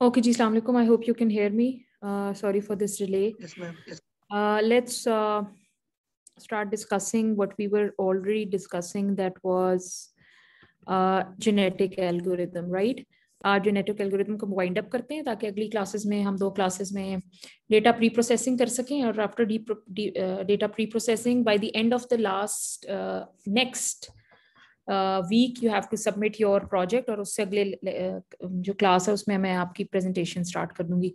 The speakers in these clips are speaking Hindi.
Okay, Ji, Assalamualaikum. I hope you can hear me. Uh, sorry for this delay. Yes, ma'am. Yes. Uh, let's uh, start discussing what we were already discussing. That was genetic algorithm, right? Genetic algorithm को वाइंड अप करते हैं ताकि अगली क्लासेस में हम दो क्लासेस में डेटा प्री प्रोसेसिंग कर सकें और after data pre processing by the end of the last next week you have to submit your project और उससे अगले जो क्लास है उसमें मैं आपकी प्रेजेंटेशन स्टार्ट कर दूंगी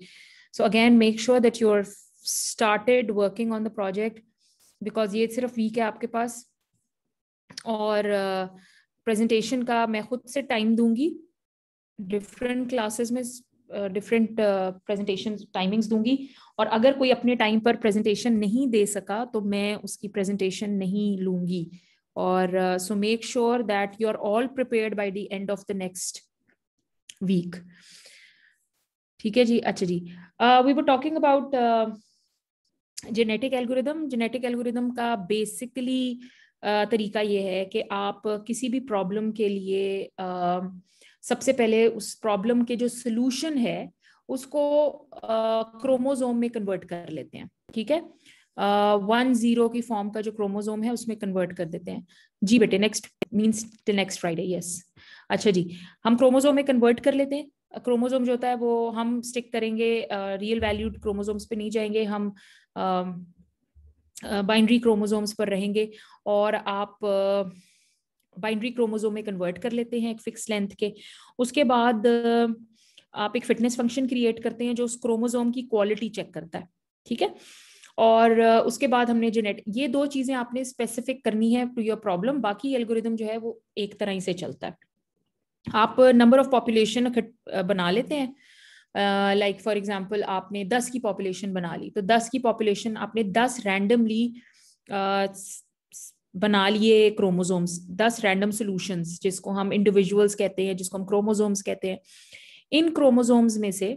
so again make sure that you are started working on the project because ये सिर्फ वीक है आपके पास और प्रेजेंटेशन uh, का मैं खुद से टाइम दूंगी डिफरेंट क्लासेस में डिफरेंट प्रेजेंटेशन टाइमिंग्स दूंगी और अगर कोई अपने टाइम पर प्रेजेंटेशन नहीं दे सका तो मैं उसकी प्रेजेंटेशन नहीं लूंगी uh, और so make sure that you are all prepare by the end of the next week ठीक है जी अच्छा जी we were talking about genetic algorithm genetic algorithm का बेसिकली uh, तरीका ये है कि आप किसी भी प्रॉब्लम के लिए uh, सबसे पहले उस प्रॉब्लम के जो सोल्यूशन है उसको क्रोमोजोम uh, में कन्वर्ट कर लेते हैं ठीक है वन जीरो की फॉर्म का जो क्रोमोजोम है उसमें कन्वर्ट कर देते हैं जी बेटे next means till next Friday yes अच्छा जी हम क्रोमोजोम में कन्वर्ट कर लेते हैं क्रोमोजोम जो होता है वो हम स्टिक करेंगे रियल वैल्यूड क्रोमोजोम्स पे नहीं जाएंगे हम बाइंड्री uh, क्रोमोजोम्स पर रहेंगे और आप बाइंड्री uh, क्रोमोजोम में कन्वर्ट कर लेते हैं एक फिक्स लेंथ के उसके बाद uh, आप एक फिटनेस फंक्शन क्रिएट करते हैं जो उस क्रोमोजोम की क्वालिटी चेक करता है ठीक है और उसके बाद हमने जेनेट ये दो चीज़ें आपने स्पेसिफिक करनी है टू योर प्रॉब्लम बाकी एल्गोरिदम जो है वो एक तरह से चलता है आप नंबर ऑफ पॉपुलेशन बना लेते हैं लाइक फॉर एग्जाम्पल आपने दस की पॉपुलेशन बना ली तो दस की पॉपुलेशन आपने दस रैंडमली बना लिए क्रोमोजोम्स दस रैंडम सोल्यूशंस जिसको हम इंडिविजुअल्स कहते हैं जिसको हम क्रोमोजोम्स कहते हैं इन क्रोमोजोम्स में से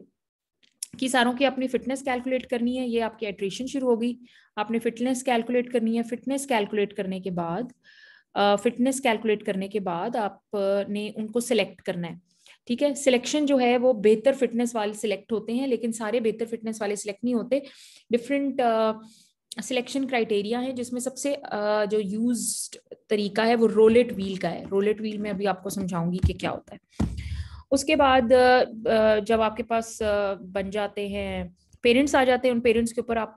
कि सारों की अपनी फिटनेस कैलकुलेट करनी है ये आपकी एट्रेशन शुरू होगी आपने फिटनेस कैलकुलेट करनी है फिटनेस कैलकुलेट करने के बाद फिटनेस कैलकुलेट करने के बाद आपने उनको सिलेक्ट करना है ठीक है सिलेक्शन जो है वो बेहतर फिटनेस वाले सिलेक्ट होते हैं लेकिन सारे बेहतर फिटनेस वाले सिलेक्ट नहीं होते डिफरेंट सिलेक्शन क्राइटेरिया है जिसमें सबसे uh, जो यूज तरीका है वो रोलेट व्हील का है रोलेट व्हील में अभी आपको समझाऊंगी कि क्या होता है उसके बाद जब आपके पास बन जाते हैं पेरेंट्स आ जाते हैं उन पेरेंट्स के ऊपर आप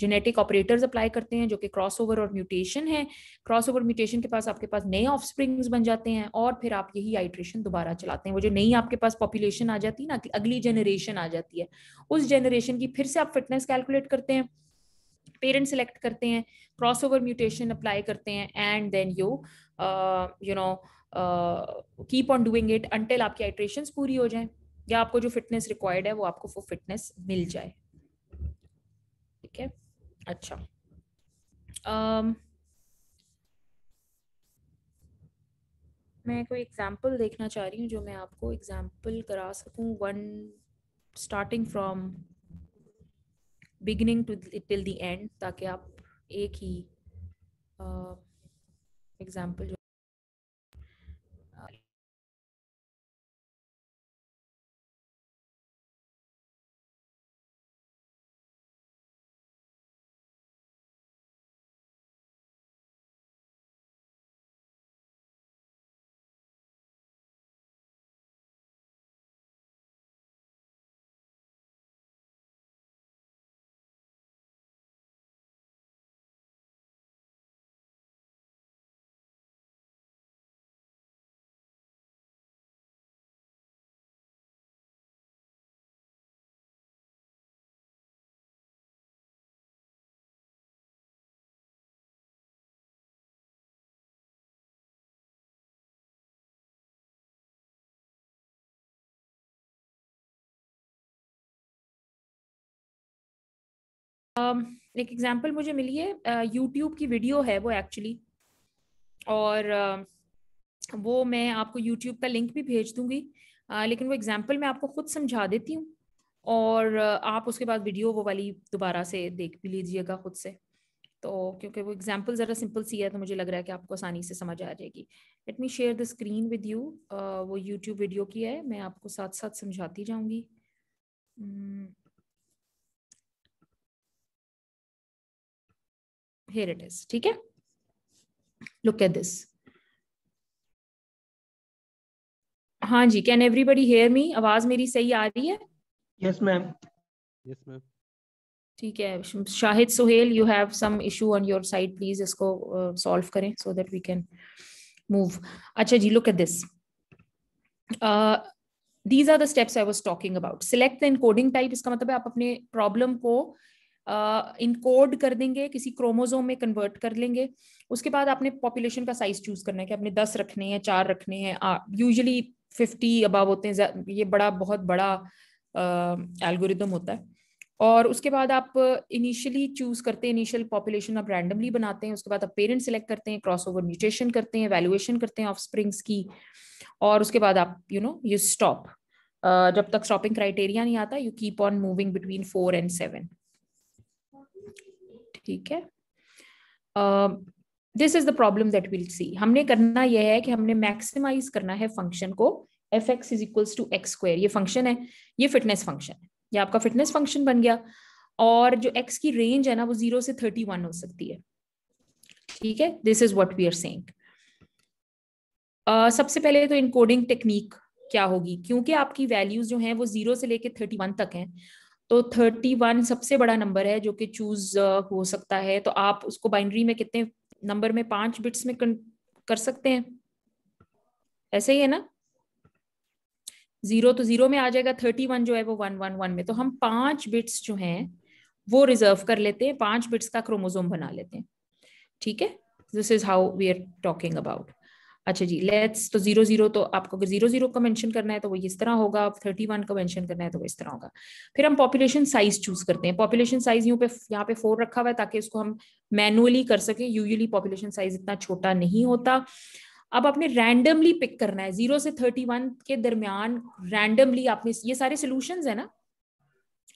जेनेटिक ऑपरेटर्स अप्लाई करते हैं जो कि क्रॉसओवर ओवर और म्यूटेशन है क्रॉस ओवर म्यूटेशन के पास आपके पास नए ऑफ बन जाते हैं और फिर आप यही आइट्रेशन दोबारा चलाते हैं वो जो नई आपके पास पॉपुलेशन आ जाती है ना कि अगली जनरेशन आ जाती है उस जनरेशन की फिर से आप फिटनेस कैलकुलेट करते हैं पेरेंट सेलेक्ट करते हैं क्रॉस ओवर म्यूटेशन अप्लाई करते हैं and then you you know keep on doing it until आपकी आइट्रेशन पूरी हो जाए या आपको जो फिटनेस रिक्वायर्ड है वो आपको वो फिटनेस मिल जाए ठीक है अच्छा um, मैं कोई एग्जाम्पल देखना चाह रही हूँ जो मैं आपको एग्जाम्पल करा सकूँ one starting from beginning to till the end ताकि आप एक ही एग्जाम्पल uh, Um, एक एग्जाम्पल मुझे मिली है यूट्यूब की वीडियो है वो एक्चुअली और वो मैं आपको यूट्यूब का लिंक भी भेज दूंगी लेकिन वो एग्जाम्पल मैं आपको खुद समझा देती हूँ और आप उसके बाद वीडियो वो वाली दोबारा से देख भी लीजिएगा खुद से तो क्योंकि वो एग्जाम्पल ज़रा सिंपल सी है तो मुझे लग रहा है कि आपको आसानी से समझ आ जाएगी let me share the screen with you वो यूट्यूब वीडियो की है मैं आपको साथ साथ समझाती जाऊँगी hmm। here it is ठीक है look at this हाँ जी कैन एवरीबडी हेयर मी आवाज मेरी सही आ रही है यस मैम यस मैम ठीक है Shahid Sohail you have some issue on your side please इसको सॉल्व uh, करें so that we can move अच्छा जी look at this these are the steps I was talking about select the encoding type इसका मतलब है आप अपने प्रॉब्लम को इनकोड कर देंगे किसी क्रोमोजोम में कन्वर्ट कर लेंगे उसके बाद आपने पॉपुलेशन का साइज चूज करना है कि आपने दस रखने हैं चार रखने हैं यूजली फिफ्टी अबाव होते हैं ये बड़ा बहुत बड़ा एल्गोरिदम होता है और उसके बाद आप इनिशियली चूज करते हैं इनिशियल पॉपुलेशन आप रैंडमली बनाते हैं उसके बाद आप पेरेंट सेलेक्ट करते हैं क्रॉस ओवर म्यूटेशन करते हैं वैल्यूएशन करते हैं ऑफ स्प्रिंग्स की और उसके बाद आप यू नो यू स्टॉप जब तक स्टॉपिंग क्राइटेरिया नहीं आता you keep on moving between four and seven ठीक है this is the problem that will see हमने करना यह है कि हमने मैक्सिमाइज करना है फंक्शन को F X is equals to X square ये फंक्शन है ये फिटनेस फंक्शन है ये आपका फिटनेस फंक्शन बन गया और जो एक्स की रेंज है ना वो जीरो से थर्टी वन हो सकती है ठीक है this is what we are saying सबसे पहले तो इनकोडिंग टेक्निक क्या होगी क्योंकि आपकी वैल्यूज जो हैं वो जीरो से लेके थर्टी वन तक हैं तो थर्टी वन सबसे बड़ा नंबर है जो कि चूज uh, हो सकता है तो आप उसको बाइनरी में कितने नंबर में पांच बिट्स में कर सकते हैं ऐसे ही है ना जीरो तो जीरो में आ जाएगा थर्टी वन जो है वो वन वन वन में तो हम पांच बिट्स जो हैं वो रिजर्व कर लेते हैं पांच बिट्स का क्रोमोजोम बना लेते हैं ठीक है this is how we are talking about अच्छा जी लेट्स तो जीरो जीरो तो आपको अगर जीरो जीरो का मेंशन करना है तो वो इस तरह होगा थर्टी वन का मेंशन करना है तो वो इस तरह होगा फिर हम पॉपुलेशन साइज चूज करते हैं पॉपुलेशन साइज यूँ पे यहाँ पे फोर रखा हुआ है ताकि उसको हम मैनुअली कर सके यूजली पॉपुलेशन साइज इतना छोटा नहीं होता अब आपने रैंडमली पिक करना है जीरो से थर्टी वन के दरमियान रैंडमली आपने ये सारे सोल्यूशन है ना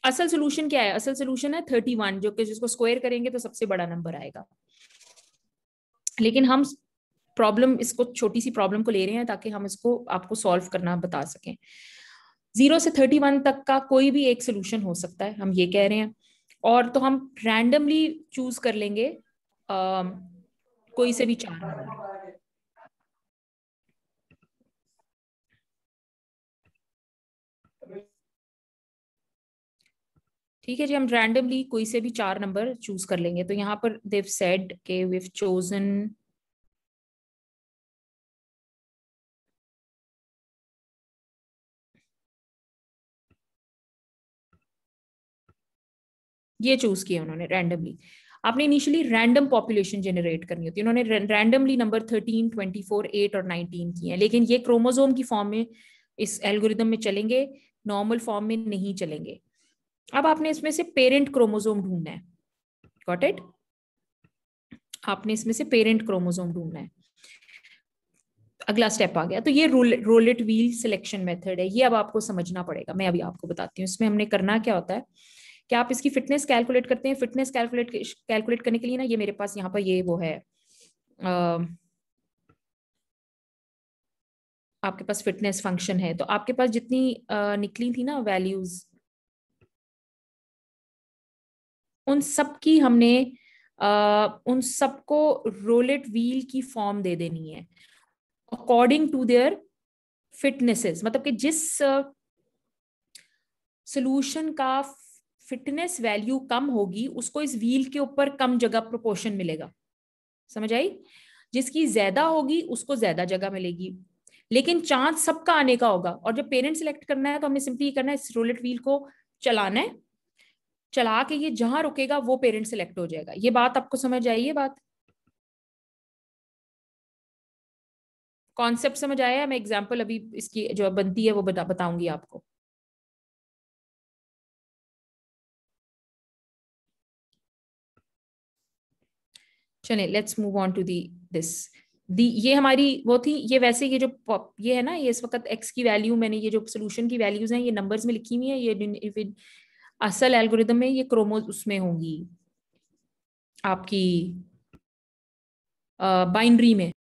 असल सोल्यूशन क्या है असल सोल्यूशन है थर्टी वन जो कि जिसको स्क्वायर करेंगे तो सबसे बड़ा नंबर आएगा लेकिन हम प्रॉब्लम इसको छोटी सी प्रॉब्लम को ले रहे हैं ताकि हम इसको आपको सॉल्व करना बता सकें जीरो से थर्टी वन तक का कोई भी एक सोल्यूशन हो सकता है हम ये कह रहे हैं और तो हम रैंडमली चूज कर लेंगे आ, कोई से भी चार ठीक है जी हम रैंडमली कोई से भी चार नंबर चूज कर लेंगे तो यहाँ पर देव सेड के हैव चोजन ये चूज किया उन्होंने रैंडमली आपने इनिशियली रैंडम पॉपुलेशन जनरेट करनी होती है उन्होंने randomly number thirteen twenty four eight और नाइनटीन की है लेकिन ये क्रोमोजोम की फॉर्म में इस एल्गोरिदम में चलेंगे नॉर्मल फॉर्म में नहीं चलेंगे अब आपने इसमें से पेरेंट क्रोमोजोम ढूंढना है गॉट इट आपने इसमें से पेरेंट क्रोमोजोम ढूंढना है अगला स्टेप आ गया तो ये roll roulette wheel selection method है ये अब आपको समझना पड़ेगा मैं अभी आपको बताती हूँ इसमें हमने करना क्या होता है क्या आप इसकी फिटनेस कैलकुलेट करते हैं फिटनेस कैलकुलेट कैलकुलेट करने के लिए ना ये मेरे पास यहाँ पर ये वो है आपके पास फिटनेस फंक्शन है तो आपके पास जितनी निकली थी ना वैल्यूज उन सब की हमने आ, उन सबको रोलेट व्हील की फॉर्म दे देनी है अकॉर्डिंग टू देयर फिटनेसेस मतलब कि जिस सोल्यूशन का फिटनेस वैल्यू कम होगी उसको इस व्हील के ऊपर कम जगह प्रोपोर्शन मिलेगा समझ आई जिसकी ज्यादा होगी उसको ज्यादा जगह मिलेगी लेकिन चांस सबका आने का होगा और जब पेरेंट सिलेक्ट करना है तो हमें सिंपली करना है इस रोलेट व्हील को चलाना है चला के ये जहां रुकेगा वो पेरेंट सिलेक्ट हो जाएगा ये बात आपको समझ आई ये बात कॉन्सेप्ट समझ आया मैं एग्जाम्पल अभी इसकी जो बनती है वो बता बताऊंगी आपको चले let's move on to the this the ये हमारी वो थी ये वैसे ये जो ये है ना ये इस वक्त एक्स की वैल्यू मैंने ये जो सोल्यूशन की वैल्यूज हैं ये नंबर्स में लिखी हुई है ये असल एल्गोरिदम में ये क्रोमोज उसमें होंगी आपकी बाइंड्री में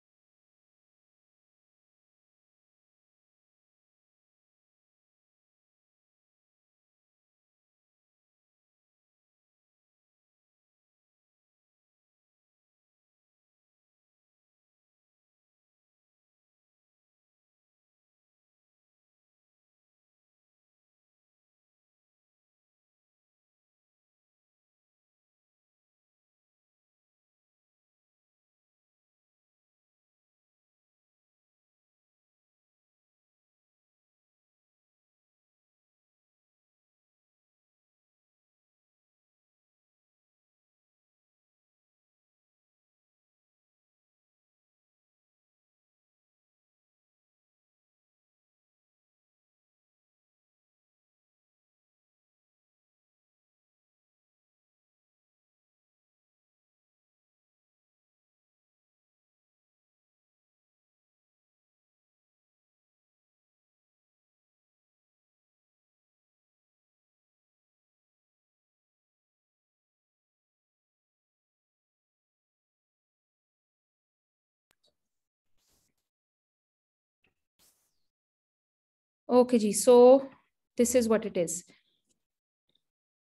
ओके जी so this is what it is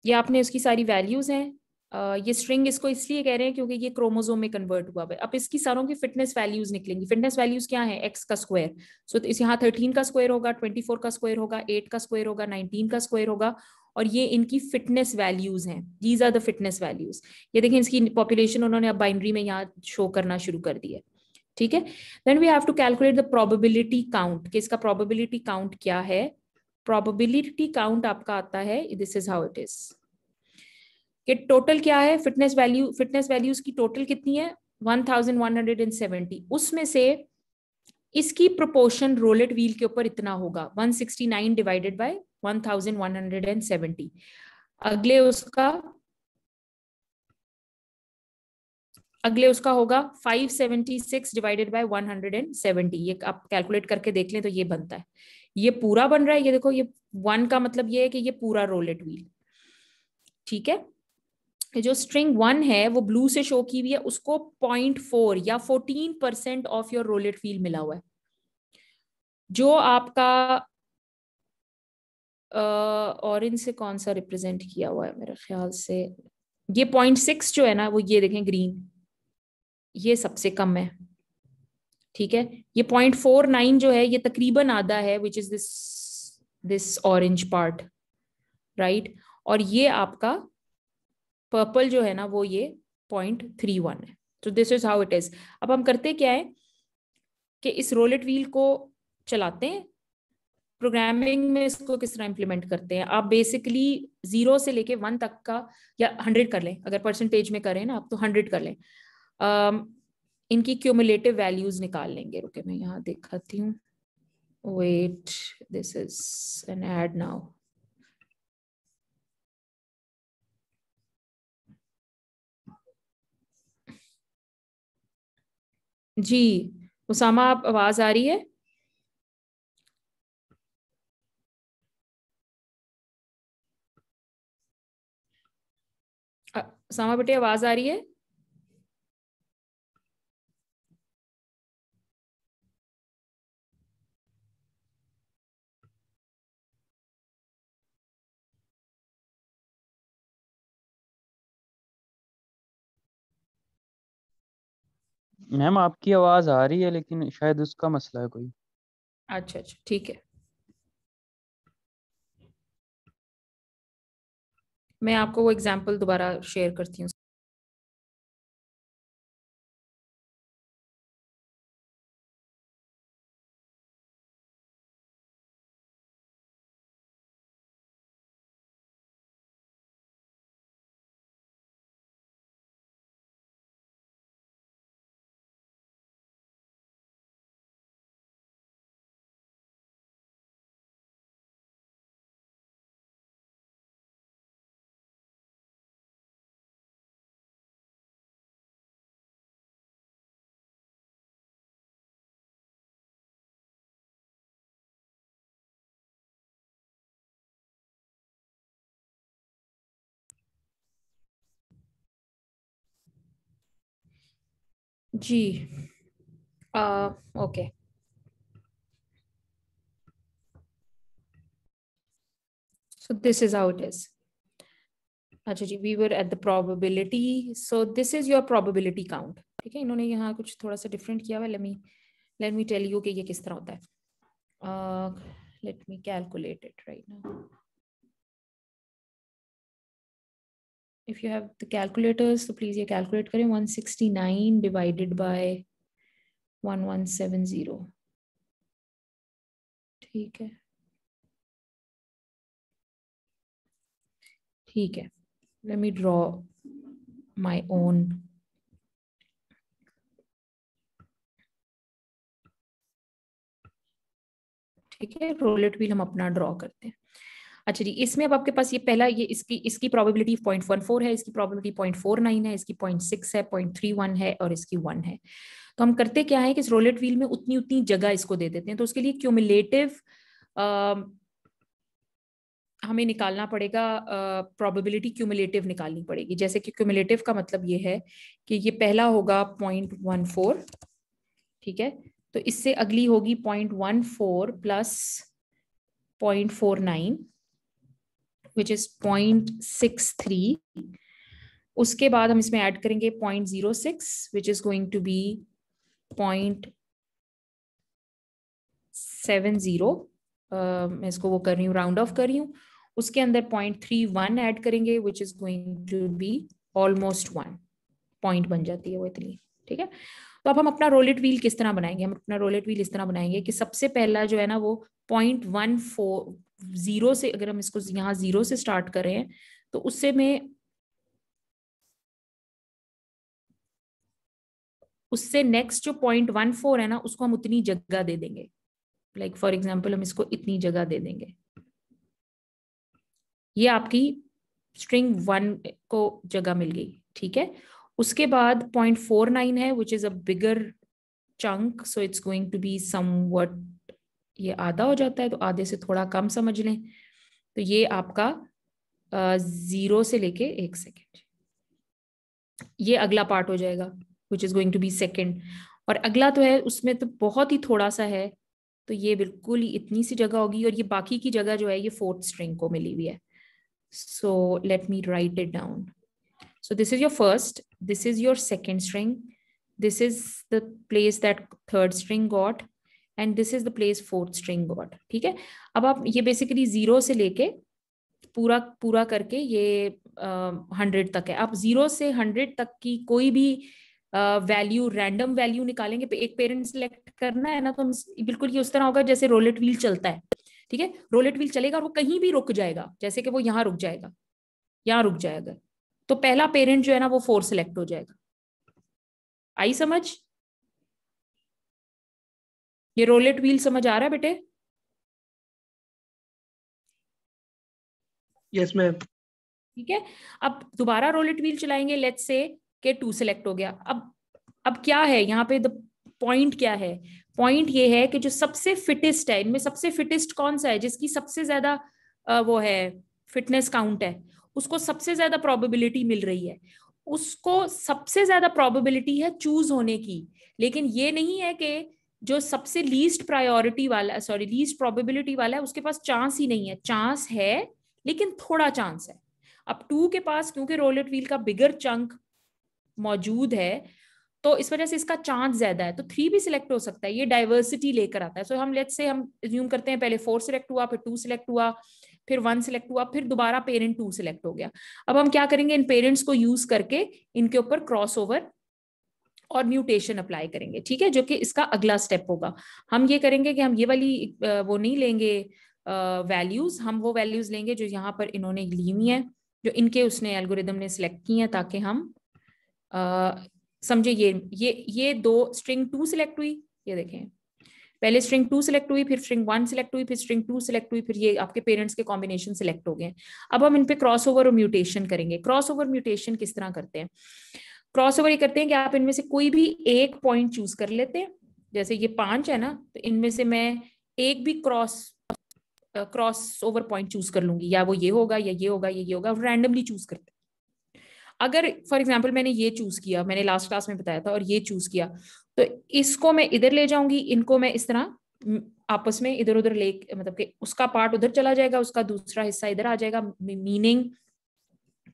ये आपने उसकी सारी वैल्यूज हैं ये स्ट्रिंग इसको इसलिए कह रहे हैं क्योंकि ये क्रोमोजोम में कन्वर्ट हुआ है अब इसकी सारों की फिटनेस वैल्यूज निकलेंगी फिटनेस वैल्यूज क्या है एक्स का स्क्वायर सो so, तो इस यहाँ थर्टीन का स्क्वायर होगा ट्वेंटी फोर का स्क्वायर होगा एट का स्क्वायर होगा नाइनटीन का स्क्वायर होगा और ये इनकी फिटनेस वैल्यूज हैं these are the fitness values ये देखें इसकी पॉपुलेशन उन्होंने अब बाइंड्री में यहाँ शो करना शुरू कर दिया ठीक है then we have to calculate the probability count कि इसका प्रोबेबिलिटी काउंट क्या है प्रोबेबिलिटी काउंट आपका आता है this is how it is कि टोटल क्या है फिटनेस वैल्यू फिटनेस वैल्यूज की टोटल कितनी है 1170 उसमें से इसकी प्रोपोर्शन रोलेट व्हील के ऊपर इतना होगा 169 डिवाइडेड बाय 1170 अगले उसका अगले उसका होगा 576 डिवाइडेड बाय 170 ये आप कैलकुलेट करके देख लें तो ये बनता है ये पूरा बन रहा है ये देखो ये वन का मतलब ये है कि ये पूरा रोलेट व्हील ठीक है जो स्ट्रिंग वन है वो ब्लू से शो की हुई है उसको पॉइंट फोर या fourteen percent of your roulette wheel मिला हुआ है जो आपका ऑरेंज से कौन सा रिप्रेजेंट किया हुआ है मेरे ख्याल से ये पॉइंट सिक्स जो है ना वो ये देखें ग्रीन ये सबसे कम है ठीक है ये पॉइंट फोर नाइन जो है ये तकरीबन आधा है which is this this orange part right और ये आपका पर्पल जो है ना वो ये पॉइंट थ्री वन है तो this is how it is अब हम करते क्या है कि इस रोलेट व्हील को चलाते हैं प्रोग्रामिंग में इसको किस तरह इम्प्लीमेंट करते हैं आप बेसिकली जीरो से लेके वन तक का या हंड्रेड कर लें अगर परसेंटेज में करें ना आप तो हंड्रेड कर लें Um, इनकी क्यूमुलेटिव वैल्यूज निकाल लेंगे रुके मैं यहाँ दिखाती हूँ wait this is an ad now जी उसामा आप आवाज आ रही है उसामा बेटे आवाज आ रही है मैम आपकी आवाज आ रही है लेकिन शायद उसका मसला है कोई अच्छा अच्छा ठीक है मैं आपको वो एग्जांपल दोबारा शेयर करती हूँ जी आ, okay so this is how it is अच्छा जी we were at the probability so this is your probability count ठीक है इन्होंने यहाँ कुछ थोड़ा सा डिफरेंट किया हुआ let let me tell you कि ये किस तरह होता है let me calculate it right now if you have the calculators, so please you calculate kare 169 divided by 1170. ठीक है ठीक है let me draw my own ठीक है रोलेट व्हील हम अपना ड्रॉ करते हैं अच्छा जी इसमें अब आपके पास ये पहला ये इसकी इसकी प्रोबेबिलिटी फोर है इसकी प्रोबेबिलिटी नाइन है इसकी पॉइंट सिक्स है पॉइंट थ्री वन है और इसकी वन है तो हम करते क्या है कि इस रोलेट व्हील में उतनी उतनी जगह इसको दे देते हैं तो उसके लिए क्यूमुलेटिव हमें निकालना पड़ेगा प्रोबेबिलिटी क्यूमुलेटिव निकालनी पड़ेगी जैसे कि क्यूमुलेटिव का मतलब ये है कि ये पहला होगा पॉइंट वन फोर ठीक है तो इससे अगली होगी point one four plus point four nine which is point six three उसके बाद हम इसमें ऐड करेंगे point zero six which is going to be point seven zero मैं इसको वो कर रही हूँ राउंड ऑफ कर रही हूँ उसके अंदर पॉइंट थ्री वन ऐड करेंगे which is going to be almost one point बन जाती है वो इतनी ठीक है तो अब हम अपना रोलेट व्हील किस तरह बनाएंगे हम अपना रोलेट व्हील इस तरह बनाएंगे कि सबसे पहला जो है ना वो पॉइंट वन फोर जीरो से अगर हम इसको यहाँ जीरो से स्टार्ट करें तो उससे में उससे नेक्स्ट जो पॉइंट वन फोर है ना उसको हम उतनी जगह दे देंगे लाइक फॉर एग्जाम्पल हम इसको इतनी जगह दे देंगे ये आपकी स्ट्रिंग वन को जगह मिल गई ठीक है उसके बाद पॉइंट फोर नाइन है which is a bigger chunk so it's going to be some ये आधा हो जाता है तो आधे से थोड़ा कम समझ लें तो ये आपका जीरो से लेके एक सेकेंड ये अगला पार्ट हो जाएगा which is going to be second और अगला तो है उसमें तो बहुत ही थोड़ा सा है तो ये बिल्कुल ही इतनी सी जगह होगी और ये बाकी की जगह जो है ये फोर्थ स्ट्रिंग को मिली हुई है so let me write it down so this is your first this is your second string this is the place that third string got and this is the place fourth string got ठीक है अब आप ये बेसिकली जीरो से लेके पूरा पूरा करके ये हंड्रेड uh, तक है आप जीरो से हंड्रेड तक की कोई भी वैल्यू रैंडम वैल्यू निकालेंगे एक पेरेंट सिलेक्ट करना है ना तो हम बिल्कुल ये उस तरह होगा जैसे रोलेट व्हील चलता है ठीक है रोलेट व्हील चलेगा और वो कहीं भी रुक जाएगा जैसे कि वो यहाँ रुक जाएगा यहाँ रुक जाएगा तो पहला पेरेंट जो है ना वो फोर सिलेक्ट हो जाएगा आई समझ ये रोलेट व्हील समझ आ रहा है बेटे यस मैम ठीक है अब दोबारा रोलेट व्हील चलाएंगे लेट्स से के टू सेलेक्ट हो गया अब अब क्या है यहाँ पे द पॉइंट क्या है पॉइंट ये है कि जो सबसे फिटेस्ट है इनमें सबसे फिटेस्ट कौन सा है जिसकी सबसे ज्यादा वो है फिटनेस काउंट है उसको सबसे ज्यादा प्रोबेबिलिटी मिल रही है उसको सबसे ज्यादा प्रोबेबिलिटी है चूज होने की लेकिन ये नहीं है कि जो सबसे लीस्ट प्रायोरिटी वाला सॉरी लीस्ट प्रोबेबिलिटी वाला है उसके पास चांस ही नहीं है चांस है लेकिन थोड़ा चांस है अब टू के पास क्योंकि रोलेट व्हील का बिगर चंक मौजूद है तो इस वजह से इसका चांस ज्यादा है तो थ्री भी सिलेक्ट हो सकता है ये डाइवर्सिटी लेकर आता है सो so हम लेट से हम रिज्यूम करते हैं पहले फोर सिलेक्ट हुआ फिर टू सिलेक्ट हुआ फिर वन सिलेक्ट हुआ फिर दोबारा पेरेंट टू सिलेक्ट हो गया अब हम क्या करेंगे इन पेरेंट्स को यूज करके इनके ऊपर क्रॉस ओवर और म्यूटेशन अप्लाई करेंगे ठीक है जो कि इसका अगला स्टेप होगा हम ये करेंगे कि हम ये वाली वो नहीं लेंगे वैल्यूज हम वो वैल्यूज लेंगे जो यहाँ पर इन्होंने ली हुई हैं जो इनके उसने एल्गोरिदम ने सिलेक्ट की हैं ताकि हम समझे ये ये ये दो स्ट्रिंग टू सिलेक्ट हुई ये देखें पहले स्ट्रिंग टू सिलेक्ट हुई फिर स्ट्रिंग वन सिलेक्ट हुई फिर स्ट्रिंग टू सिलेक्ट हुई फिर ये आपके पेरेंट्स के कॉम्बिनेशन सिलेक्ट हो गए अब हम इन पे क्रॉस ओवर और म्यूटेशन करेंगे क्रॉस ओवर म्यूटेशन किस तरह करते हैं क्रॉस ओवर ये करते हैं कि आप इनमें से कोई भी एक पॉइंट चूज कर लेते हैं जैसे ये पांच है ना तो इनमें से मैं एक भी cross crossover point choose कर लूंगी या वो ये होगा या ये होगा या ये होगा रैंडमली चूज करते अगर फॉर एग्जाम्पल मैंने ये चूज किया मैंने लास्ट क्लास में बताया था और ये चूज किया तो इसको मैं इधर ले जाऊंगी इनको मैं इस तरह आपस में इधर उधर ले मतलब कि उसका पार्ट उधर चला जाएगा उसका दूसरा हिस्सा इधर आ जाएगा मीनिंग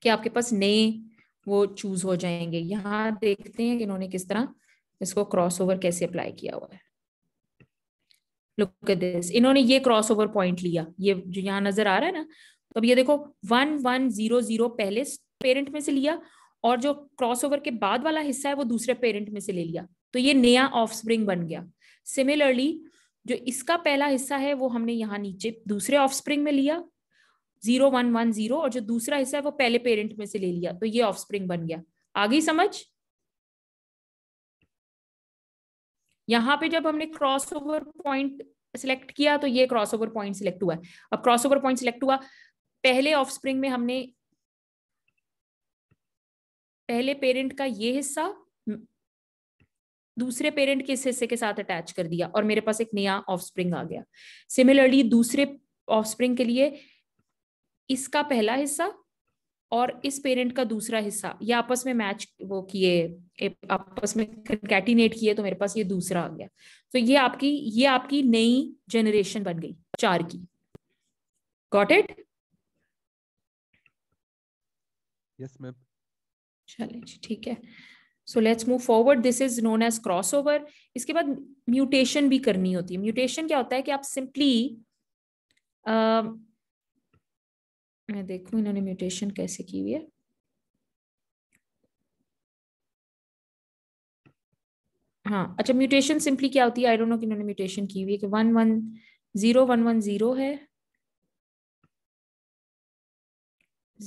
कि आपके पास नए वो चूज हो जाएंगे यहाँ देखते हैं कि इन्होंने किस तरह इसको ओवर कैसे अप्लाई किया हुआ है लुक दिस इन्होंने ये ओवर पॉइंट लिया ये जो यहाँ नजर आ रहा है ना तो अब ये देखो वन वन जीरो जीरो पहले पेरेंट में से लिया और जो क्रॉस ओवर के बाद वाला हिस्सा है वो दूसरे पेरेंट में से ले लिया तो ये नया ऑफ स्प्रिंग बन गया सिमिलरली जो इसका पहला हिस्सा है वो हमने यहाँ नीचे दूसरे ऑफ स्प्रिंग में लिया जीरो वन वन जीरो और जो दूसरा हिस्सा है वो पहले पेरेंट में से ले लिया तो ये ऑफ स्प्रिंग बन गया आ गई समझ यहाँ पे जब हमने क्रॉस ओवर पॉइंट सिलेक्ट किया तो ये क्रॉस ओवर पॉइंट सिलेक्ट हुआ अब क्रॉस ओवर पॉइंट सिलेक्ट हुआ पहले ऑफ स्प्रिंग में हमने पहले पेरेंट का ये हिस्सा दूसरे पेरेंट के इस हिस्से के साथ अटैच कर दिया और मेरे पास एक नया ऑफ स्प्रिंग आ गया सिमिलरली दूसरे ऑफ स्प्रिंग के लिए इसका पहला हिस्सा और इस पेरेंट का दूसरा हिस्सा ये आपस में मैच वो किए आपस में कैटिनेट किए तो मेरे पास ये दूसरा आ गया तो ये आपकी ये आपकी नई जनरेशन बन गई चार की गॉट इट यस मैम चलिए जी ठीक है so let's move forward this is known as crossover इसके बाद म्यूटेशन भी करनी होती है म्यूटेशन क्या होता है कि आप सिंपली मैं देखूं इन्होंने म्यूटेशन कैसे की हुई है हाँ अच्छा म्यूटेशन सिंपली क्या होती है आई डोंट नो कि इन्होंने म्यूटेशन की हुई है कि one one zero one one zero है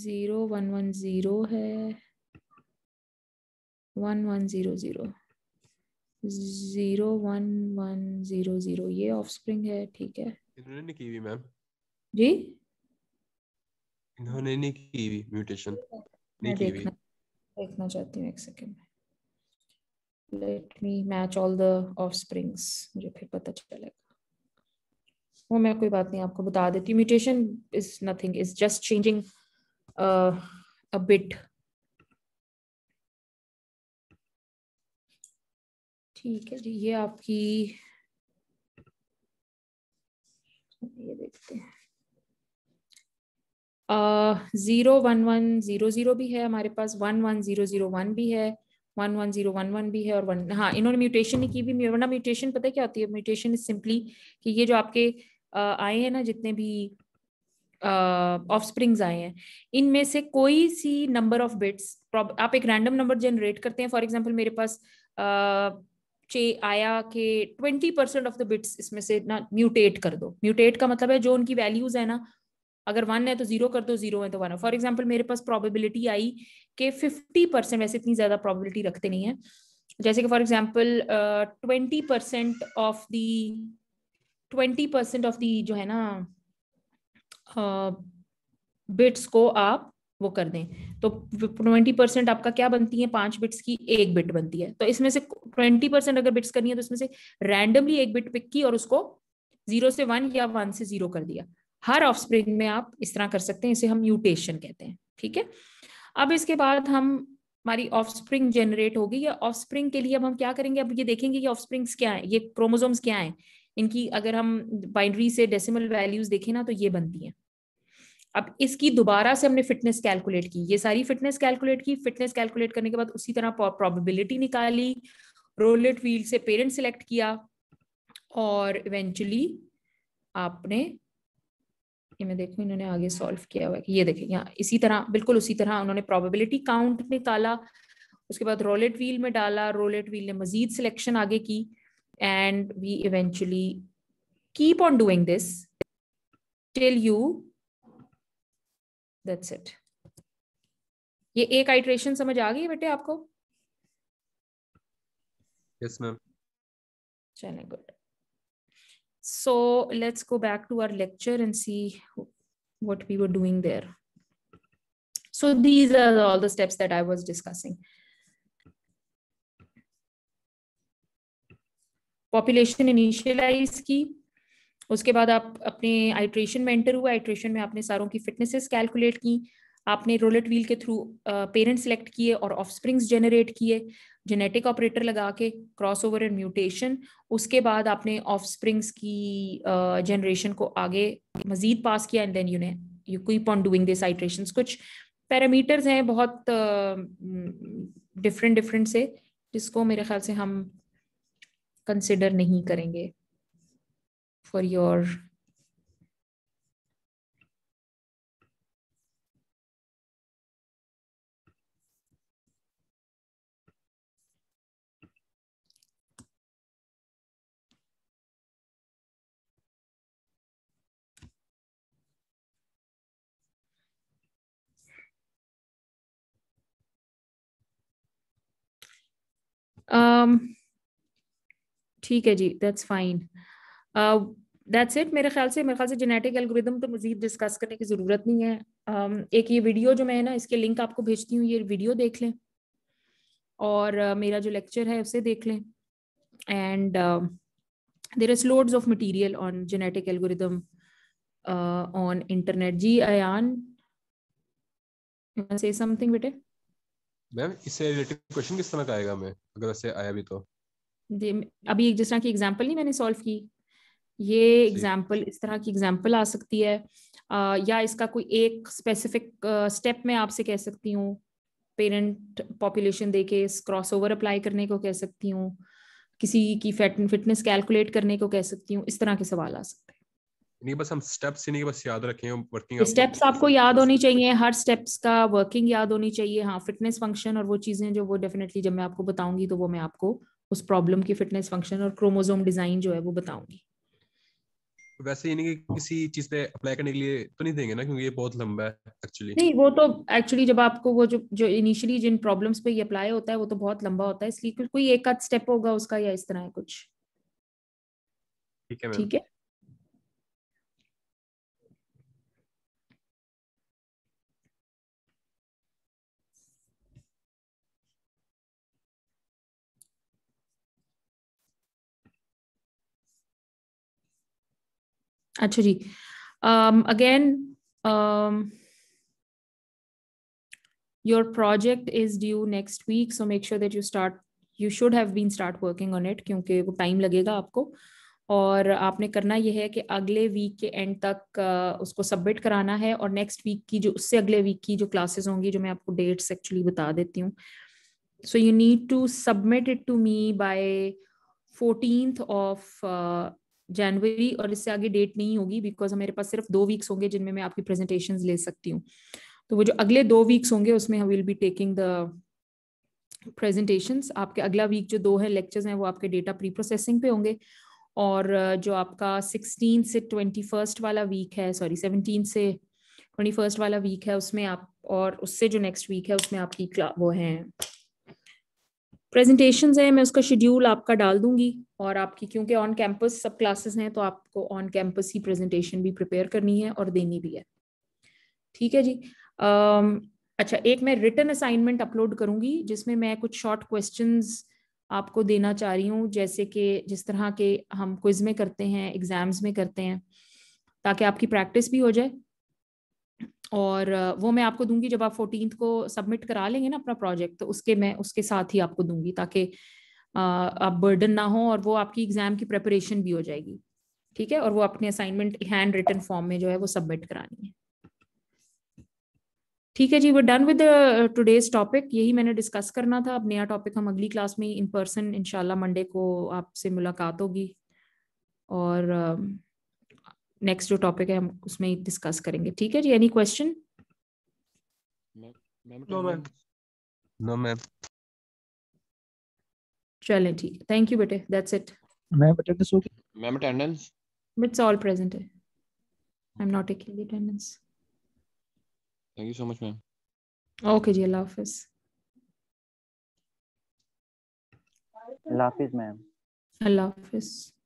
जीरो वन वन जीरो है one one zero zero zero one one zero zero ये ऑफ स्प्रिंग है ठीक है इन्होंने की हुई मैम जी इन्होंने नहीं की हुई म्यूटेशन नहीं की हुई देखना चाहती हूँ एक सेकंड में let me match all the offsprings मुझे फिर पता चलेगा वो मैं कोई बात नहीं आपको बता देती mutation is nothing is just changing a bit ठीक है जी ये आपकी ये देखते हैं zero one one zero zero भी है हमारे पास one one zero zero one भी है one one zero one one भी है और वन हाँ इन्होंने म्यूटेशन नहीं की भी वरना म्यूटेशन पता है क्या होती है म्यूटेशन इज सिंपली कि ये जो आपके आए हैं ना जितने भी ऑफ स्प्रिंग्स आए हैं इनमें से कोई सी नंबर ऑफ बिट्स आप एक रैंडम नंबर जनरेट करते हैं फॉर एग्जाम्पल मेरे पास uh, चे आया के twenty percent of the bits इसमें से ना म्यूटेट कर दो म्यूटेट का मतलब है जो उनकी वैल्यूज है ना अगर वन है तो जीरो कर दो जीरो है तो वन है फॉर एग्जाम्पल मेरे पास प्रॉबिलिटी आई कि फिफ्टी परसेंट वैसे इतनी ज्यादा प्रॉबिलिटी रखते नहीं है जैसे कि for example twenty percent of the twenty percent of the जो है ना बिट्स uh, को आप वो कर दें तो ट्वेंटी परसेंट आपका क्या बनती है पांच बिट्स की एक बिट बनती है तो इसमें से ट्वेंटी परसेंट अगर बिट्स करनी है तो इसमें से रैंडमली एक बिट पिक की और उसको जीरो से वन या वन से जीरो कर दिया हर ऑफस्प्रिंग में आप इस तरह कर सकते हैं इसे हम म्यूटेशन कहते हैं ठीक है अब इसके बाद हम हमारी ऑफस्प्रिंग जनरेट होगी या ऑफस्प्रिंग के लिए अब हम क्या करेंगे अब ये देखेंगे कि ऑफस्प्रिंग्स क्या है ये क्रोमोजोम्स क्या है इनकी अगर हम बाइंड्री से डेसिमल वैल्यूज देखें ना तो ये बनती है अब इसकी दोबारा से हमने फिटनेस कैलकुलेट की ये सारी फिटनेस कैलकुलेट की फिटनेस कैलकुलेट करने के बाद उसी तरह प्रोबेबिलिटी निकाली रोलेट व्हील से पेरेंट सिलेक्ट किया और इवेंचुअली आपने ये मैं देखूँ इन्होंने आगे सॉल्व किया हुआ है कि ये देखें यहाँ इसी तरह बिल्कुल उसी तरह उन्होंने प्रोबेबिलिटी काउंट निकाला उसके बाद रोलेट व्हील में डाला रोलेट व्हील ने मजीद सिलेक्शन आगे की and we eventually keep on doing this till you that's it ये एक आइट्रेशन समझ आ गई बेटे आपको यस मैम चलें good So let's go back to our lecture and see what we were doing there. So these are all the steps that I was discussing. Population initialize की उसके बाद आप अपने आइट्रेशन में एंटर हुआ आइट्रेशन में आपने सारों की फिटनेसेस कैलकुलेट की आपने रोलेट व्हील के थ्रू पेरेंट्स सेलेक्ट किए और ऑफ जनरेट किए जेनेटिक ऑपरेटर लगा के क्रॉस ओवर एंड म्यूटेशन उसके बाद आपने ऑफ स्प्रिंग्स की जनरेशन uh, को आगे मजीद पास किया एंड देन यू ने you keep on doing this iteration कुछ पैरामीटर्स हैं बहुत डिफरेंट uh, डिफरेंट से जिसको मेरे ख्याल से हम कंसिडर नहीं करेंगे फॉर योर Um, ठीक है जी दैट्स फाइन दैट्स इट मेरे ख्याल से मेरे ख्याल से जेनेटिक एल्गोरिदम तो मजीद डिस्कस करने की ज़रूरत नहीं है um, एक ये वीडियो जो मैं ना इसके लिंक आपको भेजती हूँ ये वीडियो देख लें और uh, मेरा जो लेक्चर है उसे देख लें and there is loads of material on genetic algorithm on internet जी अन से समथिंग बेटे मैम इससे रिलेटेड क्वेश्चन किस तरह का आएगा मैं अगर ऐसे आया भी तो अभी जिस तरह की एग्जांपल नहीं मैंने सॉल्व की ये एग्जाम्पल इस तरह की एग्जाम्पल आ सकती है आ, या इसका कोई एक स्पेसिफिक स्टेप मैं आपसे कह सकती हूँ पेरेंट पॉपुलेशन दे के क्रॉस ओवर अप्लाई करने को कह सकती हूँ किसी की फिटनेस कैलकुलेट करने को कह सकती हूँ इस तरह के सवाल आ सकते हैं नहीं बस हम स्टेप्स ही नहीं बस याद रखें वर्किंग स्टेप्स आपको याद होनी चाहिए हर स्टेप्स का वर्किंग याद होनी चाहिए हाँ फिटनेस फंक्शन और वो चीजें जो वो डेफिनेटली जब मैं आपको बताऊंगी तो वो मैं आपको उस प्रॉब्लम की फिटनेस फंक्शन और क्रोमोजोम डिजाइन जो है वो बताऊंगी वैसे यानी कि किसी चीज पे अप्लाई करने के लिए तो नहीं देंगे ना क्योंकि ये बहुत लंबा है एक्चुअली नहीं वो तो एक्चुअली जब आपको वो जो जो इनिशियली जिन प्रॉब्लम्स पे ये अप्लाई होता है वो तो बहुत लंबा होता है इसलिए कोई एक आध स्टेप होगा उसका या इस तरह है कुछ ठीक है ठीक है अच्छा जी again your project is due next week so make sure that you start you should have been start working on it क्योंकि वो टाइम लगेगा आपको और आपने करना यह है कि अगले वीक के एंड तक uh, उसको सबमिट कराना है और नेक्स्ट वीक की जो उससे अगले वीक की जो क्लासेस होंगी जो मैं आपको डेट्स एक्चुअली बता देती हूँ so you need to submit it to me by fourteen of January और इससे आगे डेट नहीं होगी बिकॉज हमारे पास सिर्फ दो वीक्स होंगे जिनमें मैं आपकी प्रेजेंटेशन ले सकती हूँ तो वो जो अगले दो वीक्स होंगे उसमें will be taking the presentations आपके अगला वीक जो दो है लेक्चर्स हैं वो आपके डेटा प्री प्रोसेसिंग पे होंगे और जो आपका सिक्सटीन से ट्वेंटी फर्स्ट वाला वीक है सॉरी सेवनटीन से ट्वेंटी फर्स्ट वाला वीक है उसमें आप और उससे जो नेक्स्ट वीक है उसमें आपकी वो हैं प्रेजेंटेशन है मैं उसका शेड्यूल आपका डाल दूंगी और आपकी क्योंकि ऑन कैंपस सब क्लासेस हैं तो आपको ऑन कैंपस ही प्रेजेंटेशन भी प्रिपेयर करनी है और देनी भी है ठीक है जी um, अच्छा एक मैं रिटर्न असाइनमेंट अपलोड करूंगी जिसमें मैं कुछ शॉर्ट क्वेश्चन आपको देना चाह रही हूँ जैसे कि जिस तरह के हम क्विज में करते हैं एग्जाम्स में करते हैं ताकि आपकी प्रैक्टिस भी हो जाए और वो मैं आपको दूंगी जब आप फोर्टीन को सबमिट करा लेंगे ना अपना प्रोजेक्ट तो उसके मैं उसके साथ ही आपको दूंगी ताकि आप बर्डन ना हो और वो आपकी एग्जाम की प्रेपरेशन भी हो जाएगी ठीक है और वो अपने असाइनमेंट हैंड रिटर्न फॉर्म में जो है वो सबमिट करानी है ठीक है जी वो डन विद टूडेज टॉपिक यही मैंने डिस्कस करना था अब नया टॉपिक हम अगली क्लास में इन पर्सन इनशाला मंडे को आपसे मुलाकात होगी और uh, नेक्स्ट जो टॉपिक है हम उसमें ही डिस्कस करेंगे ठीक है जी any question no ma'am no ma'am चलें ठीक थैंक यू बेटे दैट्स इट मैम अटेंडेंस होगी ma'am attendance it's all present है I am not taking the attendance thank you so much ma'am okay जी अल्लाह हाफिज अल्लाह हाफिज मैम अल्लाह हाफिज